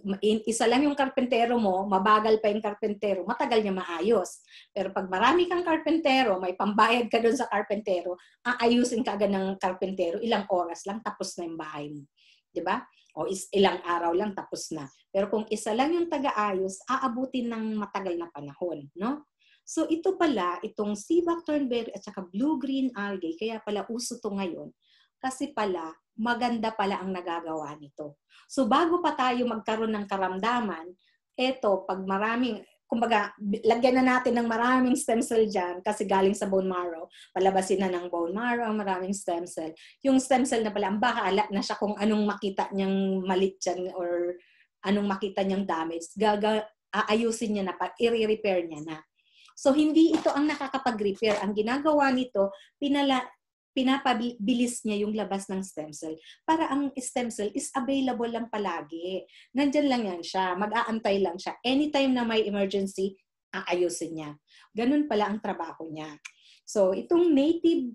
isa lang yung karpentero mo, mabagal pa yung karpentero, matagal niya maayos. Pero pag marami kang karpentero, may pambayad ka doon sa karpentero, aayusin ka agad ng karpentero, ilang oras lang, tapos na yung bahay mo. Di ba? o is ilang araw lang tapos na. Pero kung isa lang yung tagaayos, aabutin ng matagal na panahon, no? So ito pala, itong Seaback Turnberry at saka blue-green algae, kaya pala uso to ngayon, kasi pala maganda pala ang nagagawa nito. So bago pa tayo magkaroon ng karamdaman, eto, pag maraming, kumbaga, lagyan na natin ng maraming stem cell dyan kasi galing sa bone marrow. Palabasin na ng bone marrow, ang maraming stem cell. Yung stem cell na pala, ang bahala na siya kung anong makita niyang malit dyan or anong makita niyang damage. Gaga, aayusin niya na, pa, i-repair niya na. So, hindi ito ang nakakapag-repair. Ang ginagawa nito, pinala, pinapabilis niya yung labas ng stem cell. Para ang stem cell is available lang palagi. Nandyan lang yan siya. Mag-aantay lang siya. Anytime na may emergency, aayusin niya. Ganun pala ang trabaho niya. So, itong native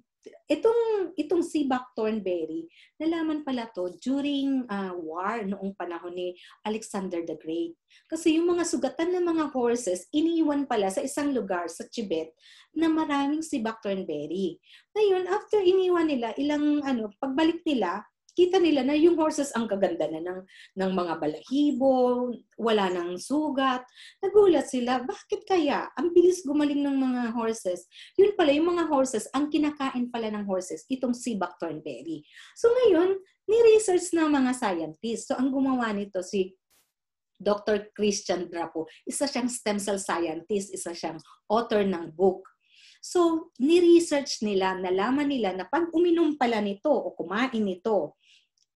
itong itong si Thornberry, nalaman pala to during uh, war noong panahon ni Alexander the Great. Kasi yung mga sugatan ng mga horses, iniwan pala sa isang lugar sa Tibet na maraming si Thornberry. Ngayon, after iniwan nila, ilang ano, pagbalik nila, kita nila na yung horses ang kaganda na ng, ng mga balahibo, wala nang sugat. Nagulat sila, bakit kaya? Ang bilis gumaling ng mga horses. Yun pala, yung mga horses, ang kinakain pala ng horses, itong sea buckthorn berry. So ngayon, ni-research na mga scientists. So ang gumawa nito si Dr. Christian Drapo. Isa siyang stem cell scientist, isa siyang author ng book So, ni-research nila, nalaman nila na pag uminom pala nito o kumain nito,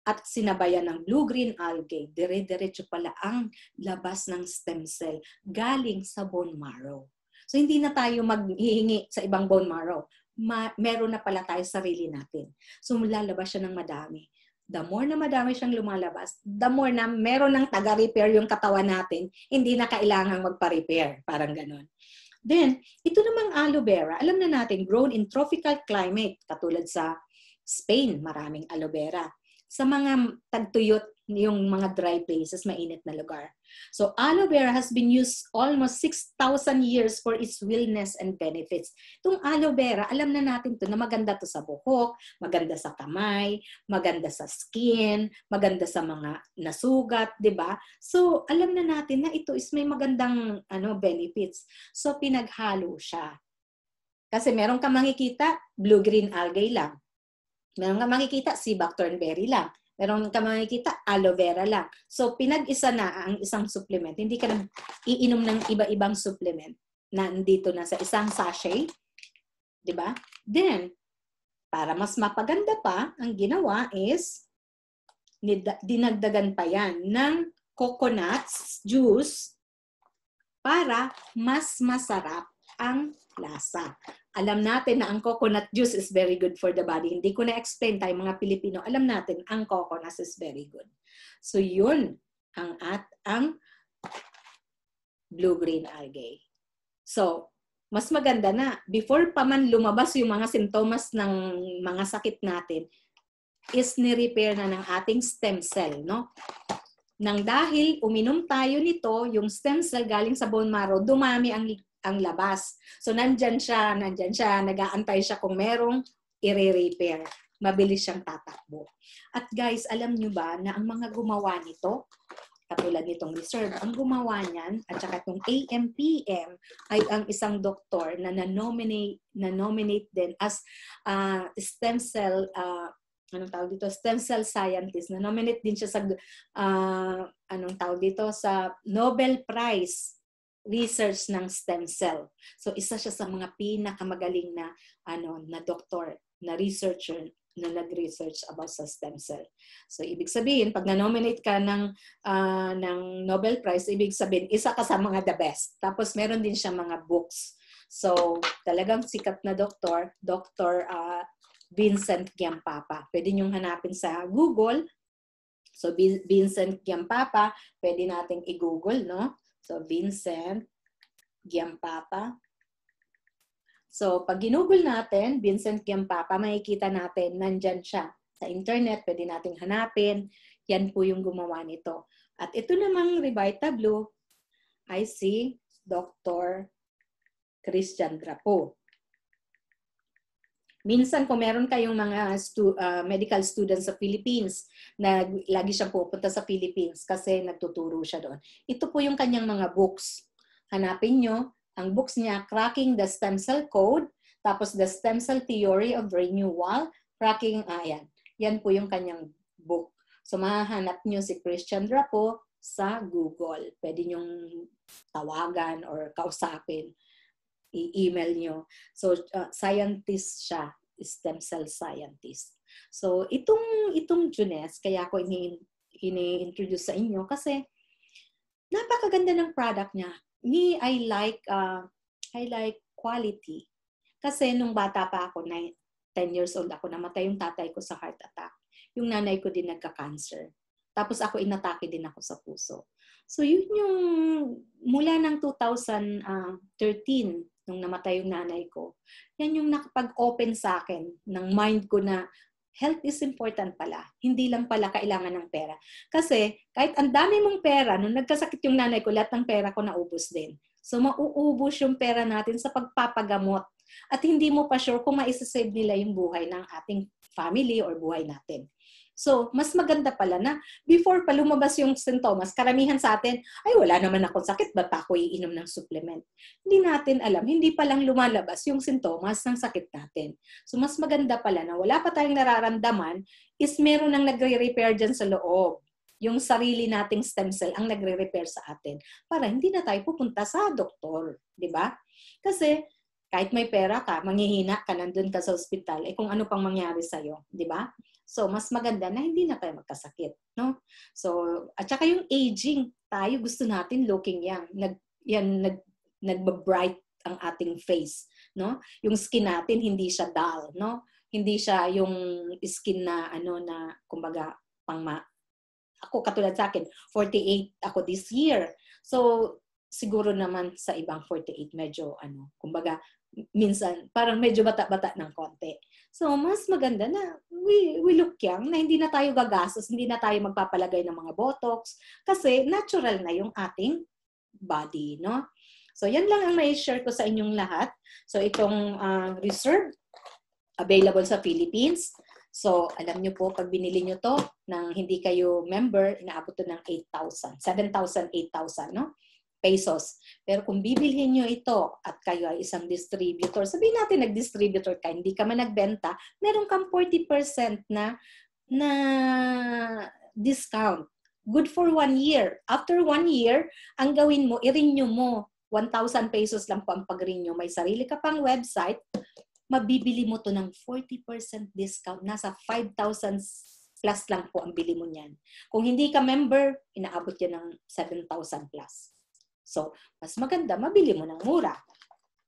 at sinabayan ng blue-green algae, dire-diretso pala ang labas ng stem cell galing sa bone marrow. So hindi na tayo maghihingi sa ibang bone marrow. Ma- meron na pala tayo sarili natin. So lalabas siya ng madami. The more na madami siyang lumalabas, the more na meron ng taga-repair yung katawan natin, hindi na kailangan magpa-repair. Parang ganun. Then, ito namang aloe vera, alam na natin, grown in tropical climate, katulad sa Spain, maraming aloe vera sa mga tagtuyot yung mga dry places, mainit na lugar. So aloe vera has been used almost 6,000 years for its wellness and benefits. Itong aloe vera, alam na natin to na maganda to sa buhok, maganda sa kamay, maganda sa skin, maganda sa mga nasugat, di ba? So alam na natin na ito is may magandang ano benefits. So pinaghalo siya. Kasi meron ka makikita, blue-green algae lang. Meron ka makikita si Berry lang. Meron ka makikita aloe vera lang. So pinag-isa na ang isang supplement. Hindi ka nang iinom ng iba-ibang supplement na nandito na sa isang sachet. 'Di ba? Then, para mas mapaganda pa, ang ginawa is dinagdagan pa yan ng coconut juice para mas masarap ang lasa alam natin na ang coconut juice is very good for the body. Hindi ko na-explain tayo mga Pilipino. Alam natin, ang coconut is very good. So yun ang at ang blue-green algae. So, mas maganda na. Before pa man lumabas yung mga sintomas ng mga sakit natin, is ni-repair na ng ating stem cell, no? Nang dahil uminom tayo nito, yung stem cell galing sa bone marrow, dumami ang ang labas. So nandyan siya, nandyan siya, nag-aantay siya kung merong i-repair. Mabilis siyang tatakbo. At guys, alam nyo ba na ang mga gumawa nito, katulad nitong reserve, ang gumawa niyan at saka itong AMPM ay ang isang doktor na na-nominate, na-nominate din as uh, stem cell uh, anong tawag dito stem cell scientist na nominate din siya sa uh, anong tawag dito sa Nobel Prize research ng stem cell. So isa siya sa mga pinakamagaling na ano na doktor, na researcher na nag-research about sa stem cell. So ibig sabihin, pag na-nominate ka ng uh, ng Nobel Prize, ibig sabihin isa ka sa mga the best. Tapos meron din siya mga books. So talagang sikat na doktor, Dr. Uh, ah, Vincent Giampapa. Pwede niyo hanapin sa Google. So Vincent Giampapa, pwede nating i-Google, no? So, Vincent, Giampapa. So, pag ginugol natin, Vincent Giampapa, makikita natin, nandyan siya. Sa internet, pwede nating hanapin. Yan po yung gumawa nito. At ito namang Revita Blue, I see Dr. Christian Drapo. Minsan kung meron kayong mga stu- uh, medical students sa Philippines na lagi siyang pupunta sa Philippines kasi nagtuturo siya doon. Ito po yung kanyang mga books. Hanapin nyo, ang books niya, Cracking the Stem Cell Code, tapos The Stem Cell Theory of Renewal, Cracking, ah, yan. Yan po yung kanyang book. So mahahanap nyo si Christian Drapo sa Google. Pwede nyong tawagan or kausapin i-email nyo. So, uh, scientist siya, stem cell scientist. So, itong, itong Junes, kaya ko ini-introduce sa inyo kasi napakaganda ng product niya. Me, I like, uh, I like quality. Kasi nung bata pa ako, 9, 10 years old ako, namatay yung tatay ko sa heart attack. Yung nanay ko din nagka-cancer. Tapos ako inatake din ako sa puso. So yun yung mula ng 2013 nung namatay yung nanay ko, yan yung nakapag-open sa akin ng mind ko na health is important pala. Hindi lang pala kailangan ng pera. Kasi kahit ang dami mong pera, nung nagkasakit yung nanay ko, lahat ng pera ko naubos din. So mauubos yung pera natin sa pagpapagamot. At hindi mo pa sure kung maisasave nila yung buhay ng ating family or buhay natin. So, mas maganda pala na before pa lumabas yung sintomas, karamihan sa atin, ay wala naman akong sakit, ba't pa ako iinom ng supplement? Hindi natin alam, hindi pa lang lumalabas yung sintomas ng sakit natin. So, mas maganda pala na wala pa tayong nararamdaman is meron ng nagre-repair dyan sa loob yung sarili nating stem cell ang nagre-repair sa atin para hindi na tayo pupunta sa doktor, di ba? Kasi kahit may pera ka, manghihina ka, nandun ka sa ospital, eh kung ano pang mangyari sa'yo, di ba? So, mas maganda na hindi na tayo magkasakit. No? So, at saka yung aging, tayo gusto natin looking young. Nag, yan, nag, nagbabright ang ating face. No? Yung skin natin, hindi siya dull. No? Hindi siya yung skin na, ano, na, kumbaga, pangma. Ako, katulad sa akin, 48 ako this year. So, siguro naman sa ibang 48, medyo, ano, kumbaga, minsan, parang medyo bata-bata ng konti. So, mas maganda na we, we look young, na hindi na tayo gagastos, hindi na tayo magpapalagay ng mga botox, kasi natural na yung ating body, no? So, yan lang ang may share ko sa inyong lahat. So, itong uh, reserve, available sa Philippines. So, alam nyo po, pag binili nyo to, nang hindi kayo member, inaabot to ng 8,000. 7,000, 8,000, no? pesos. Pero kung bibilhin nyo ito at kayo ay isang distributor, sabihin natin nag-distributor ka, hindi ka man nagbenta, meron kang 40% na, na discount. Good for one year. After one year, ang gawin mo, i-renew mo. 1,000 pesos lang po ang pag-renew. May sarili ka pang website, mabibili mo to ng 40% discount. Nasa 5,000 plus lang po ang bili mo niyan. Kung hindi ka member, inaabot yan ng 7,000 plus. So, mas maganda, mabili mo ng mura.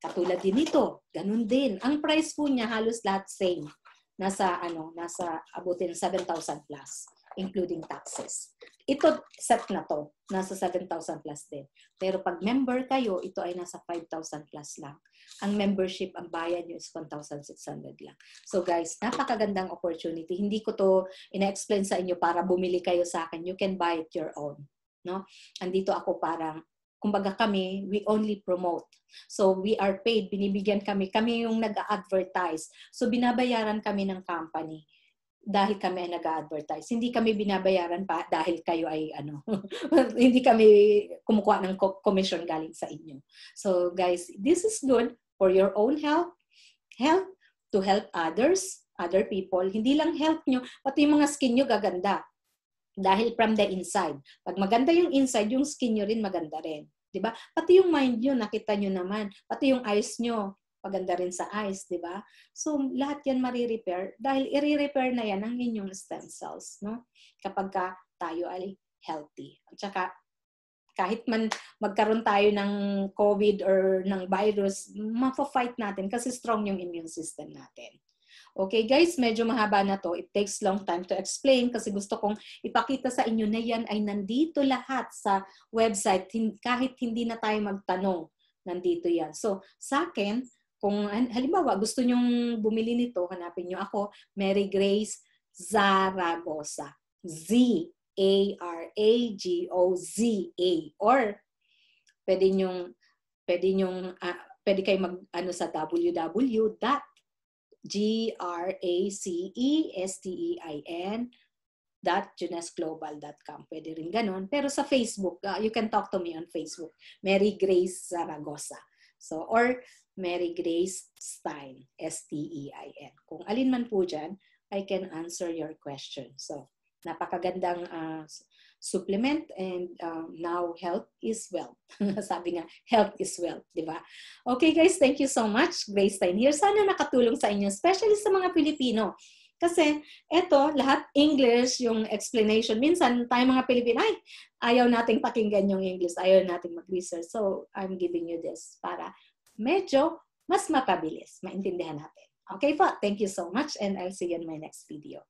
Katulad din nito, ganun din. Ang price po niya halos lahat same. Nasa, ano, nasa abutin 7,000 plus, including taxes. Ito, set na to, nasa 7,000 plus din. Pero pag member kayo, ito ay nasa 5,000 plus lang. Ang membership, ang bayad nyo is 1,600 lang. So guys, napakagandang opportunity. Hindi ko to ina-explain sa inyo para bumili kayo sa akin. You can buy it your own no? Andito ako parang kumbaga kami, we only promote. So we are paid, binibigyan kami, kami yung nag-advertise. So binabayaran kami ng company dahil kami ay nag-advertise. Hindi kami binabayaran pa dahil kayo ay ano, hindi kami kumukuha ng commission galing sa inyo. So guys, this is good for your own health, health to help others, other people. Hindi lang health nyo, pati yung mga skin nyo gaganda dahil from the inside. Pag maganda yung inside, yung skin nyo rin maganda rin. Di ba? Pati yung mind nyo, nakita nyo naman. Pati yung eyes nyo, paganda rin sa eyes, di ba? So, lahat yan marirepair dahil i-repair na yan ang inyong stem cells, no? Kapag ka tayo ay healthy. At saka, kahit man magkaroon tayo ng COVID or ng virus, mapafight natin kasi strong yung immune system natin. Okay guys, medyo mahaba na to. It takes long time to explain kasi gusto kong ipakita sa inyo na yan ay nandito lahat sa website kahit hindi na tayo magtanong. Nandito yan. So sa akin, kung halimbawa gusto nyong bumili nito, hanapin nyo ako, Mary Grace Zaragoza. Z-A-R-A-G-O-Z-A. Or pwede nyong, pwede nyong, uh, pwede kayo mag, ano sa www. G R A C E S T E I N dot junesglobal.com. Pwede rin ganun. Pero sa Facebook, uh, you can talk to me on Facebook. Mary Grace Zaragoza. So, or Mary Grace Stein. S-T-E-I-N. Kung alin man po dyan, I can answer your question. So, napakagandang uh, supplement and um, now health is wealth. Sabi nga, health is wealth, di ba? Okay guys, thank you so much. Grace Stein here. Sana nakatulong sa inyo, especially sa mga Pilipino. Kasi eto, lahat English yung explanation. Minsan tayo mga Pilipino, ay, ayaw nating pakinggan yung English, ayaw nating mag-research. So I'm giving you this para medyo mas mapabilis, maintindihan natin. Okay po, thank you so much and I'll see you in my next video.